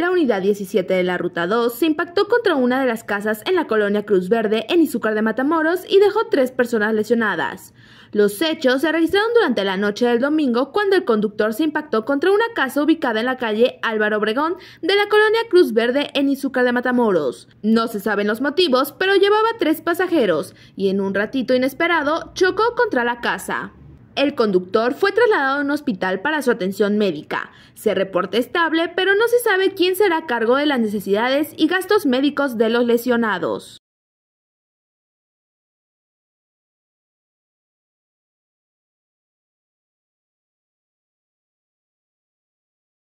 la unidad 17 de la Ruta 2 se impactó contra una de las casas en la colonia Cruz Verde, en Izúcar de Matamoros, y dejó tres personas lesionadas. Los hechos se registraron durante la noche del domingo cuando el conductor se impactó contra una casa ubicada en la calle Álvaro Obregón de la colonia Cruz Verde, en Izúcar de Matamoros. No se saben los motivos, pero llevaba tres pasajeros y en un ratito inesperado chocó contra la casa. El conductor fue trasladado a un hospital para su atención médica. Se reporta estable, pero no se sabe quién será cargo de las necesidades y gastos médicos de los lesionados.